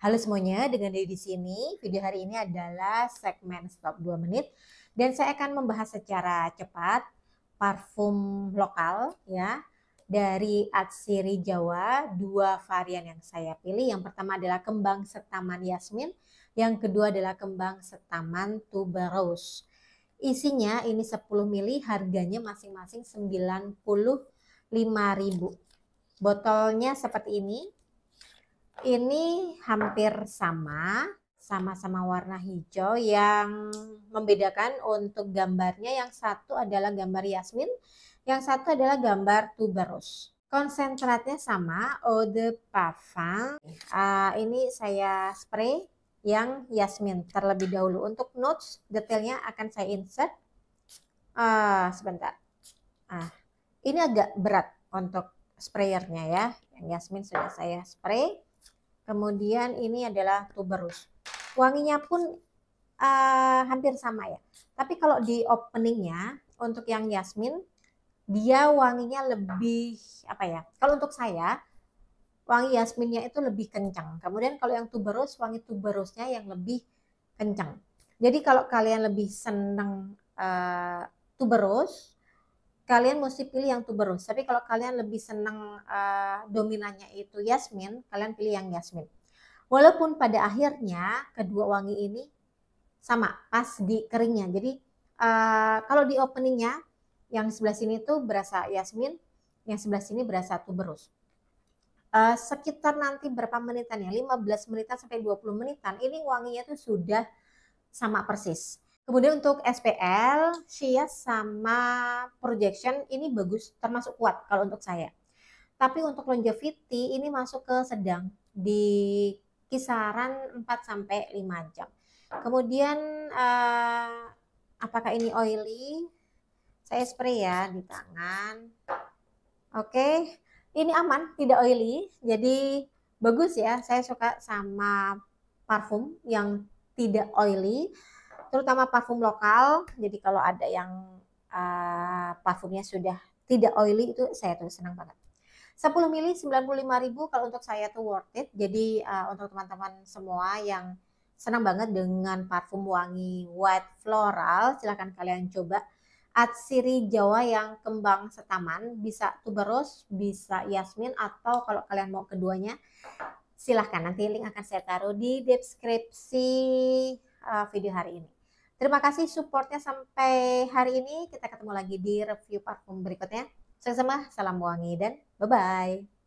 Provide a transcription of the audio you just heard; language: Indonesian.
Halo semuanya, dengan Dedi di sini. Video hari ini adalah segmen stop 2 menit dan saya akan membahas secara cepat parfum lokal ya dari Atsiri Jawa, dua varian yang saya pilih. Yang pertama adalah kembang setaman yasmin, yang kedua adalah kembang setaman tuberose. Isinya ini 10 mili, harganya masing-masing 95.000. Botolnya seperti ini, ini hampir sama, sama-sama warna hijau yang membedakan untuk gambarnya yang satu adalah gambar Yasmin, yang satu adalah gambar tuberose. Konsentratnya sama, eau de parfum. Uh, ini saya spray yang Yasmin terlebih dahulu. Untuk notes detailnya akan saya insert uh, sebentar. Uh, ini agak berat untuk sprayernya ya. Yang Yasmin sudah saya spray. Kemudian ini adalah tuberus. Wanginya pun uh, hampir sama ya. Tapi kalau di openingnya untuk yang Yasmin dia wanginya lebih apa ya? Kalau untuk saya wangi Yasminnya itu lebih kencang. Kemudian kalau yang tuberus, wangi tuberusnya yang lebih kencang. Jadi kalau kalian lebih senang uh, eh, tuberose kalian mesti pilih yang tuberose. Tapi kalau kalian lebih senang uh, eh, dominannya itu Yasmin, kalian pilih yang Yasmin. Walaupun pada akhirnya kedua wangi ini sama pas di keringnya. Jadi uh, kalau di openingnya yang sebelah sini itu berasa Yasmin, yang sebelah sini berasa tuberose. Uh, sekitar nanti berapa menitan ya, 15 menitan sampai 20 menitan, ini wanginya tuh sudah sama persis. Kemudian untuk SPL, Shia sama projection ini bagus, termasuk kuat kalau untuk saya. Tapi untuk longevity ini masuk ke sedang di kisaran 4 sampai 5 jam. Kemudian uh, apakah ini oily? Saya spray ya di tangan. Oke. Okay. Ini aman, tidak oily. Jadi bagus ya. Saya suka sama parfum yang tidak oily terutama parfum lokal. Jadi kalau ada yang uh, parfumnya sudah tidak oily itu saya tuh senang banget. 10 mili 95.000 kalau untuk saya tuh worth it. Jadi uh, untuk teman-teman semua yang senang banget dengan parfum wangi white floral, silahkan kalian coba atsiri Jawa yang kembang setaman, bisa tuberos bisa yasmin atau kalau kalian mau keduanya silahkan nanti link akan saya taruh di deskripsi ah, video hari ini. Terima kasih supportnya sampai hari ini. Kita ketemu lagi di review parfum berikutnya. Saya sama salam wangi dan bye-bye.